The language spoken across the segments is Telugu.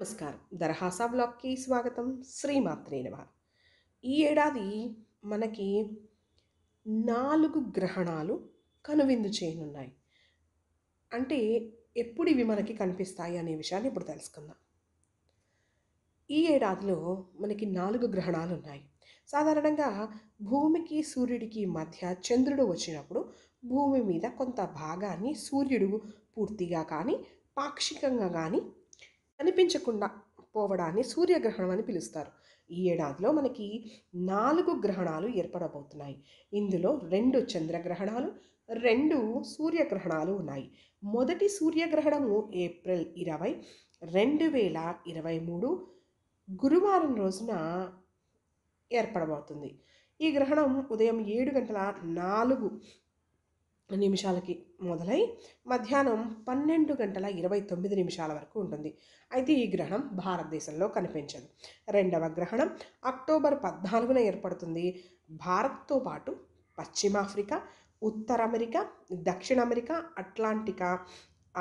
నమస్కారం దర్హాసా బ్లాగ్కి స్వాగతం శ్రీమాత్రే నమ ఈ ఏడాది మనకి నాలుగు గ్రహణాలు కనువిందు చేయనున్నాయి అంటే ఎప్పుడు ఇవి మనకి కనిపిస్తాయి అనే విషయాన్ని ఇప్పుడు తెలుసుకుందాం ఈ ఏడాదిలో మనకి నాలుగు గ్రహణాలు ఉన్నాయి సాధారణంగా భూమికి సూర్యుడికి మధ్య చంద్రుడు వచ్చినప్పుడు భూమి మీద కొంత భాగాన్ని సూర్యుడు పూర్తిగా కానీ పాక్షికంగా కానీ కనిపించకుండా పోవడాన్ని సూర్యగ్రహణం అని పిలుస్తారు ఈ ఏడాదిలో మనకి నాలుగు గ్రహణాలు ఏర్పడబోతున్నాయి ఇందులో రెండు చంద్రగ్రహణాలు రెండు సూర్యగ్రహణాలు ఉన్నాయి మొదటి సూర్యగ్రహణము ఏప్రిల్ ఇరవై రెండు వేల ఇరవై మూడు గురువారం రోజున ఏర్పడబోతుంది ఈ గ్రహణం ఉదయం ఏడు గంటల నాలుగు నిమిషాలకి మొదలై మధ్యాహ్నం పన్నెండు గంటల ఇరవై తొమ్మిది నిమిషాల వరకు ఉంటుంది అయితే ఈ గ్రహణం భారతదేశంలో కనిపించదు రెండవ గ్రహణం అక్టోబర్ పద్నాలుగున ఏర్పడుతుంది భారత్తో పాటు పశ్చిమాఫ్రికా ఉత్తర అమెరికా దక్షిణ అమెరికా అట్లాంటికా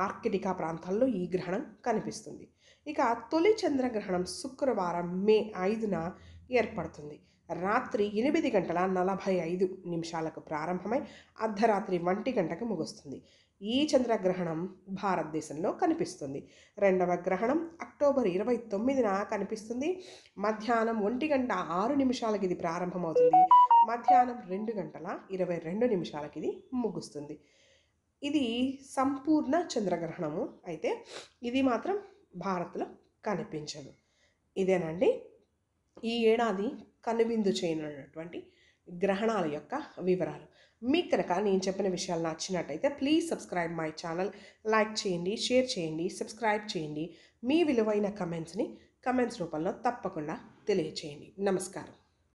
ఆర్కిటికా ప్రాంతాల్లో ఈ గ్రహణం కనిపిస్తుంది ఇక తొలి చంద్రగ్రహణం శుక్రవారం మే ఐదున ఏర్పడుతుంది రాత్రి ఎనిమిది గంటల నలభై ఐదు నిమిషాలకు ప్రారంభమై అర్ధరాత్రి ఒంటి గంటకు ముగుస్తుంది ఈ చంద్రగ్రహణం భారతదేశంలో కనిపిస్తుంది రెండవ గ్రహణం అక్టోబర్ ఇరవై తొమ్మిదిన కనిపిస్తుంది మధ్యాహ్నం ఒంటి గంట ఆరు నిమిషాలకి ఇది ప్రారంభమవుతుంది మధ్యాహ్నం రెండు గంటల ఇరవై రెండు నిమిషాలకి ఇది ముగుస్తుంది ఇది సంపూర్ణ చంద్రగ్రహణము అయితే ఇది మాత్రం భారత్లో కనిపించదు ఇదేనండి ఈ ఏడాది కనువిందు చేయనున్నటువంటి గ్రహణాల యొక్క వివరాలు మీకు కనుక నేను చెప్పిన విషయాలు నచ్చినట్టయితే please subscribe my channel like చేయండి షేర్ చేయండి సబ్స్క్రైబ్ చేయండి మీ విలువైన కమెంట్స్ని కమెంట్స్ రూపంలో తప్పకుండా తెలియచేయండి నమస్కారం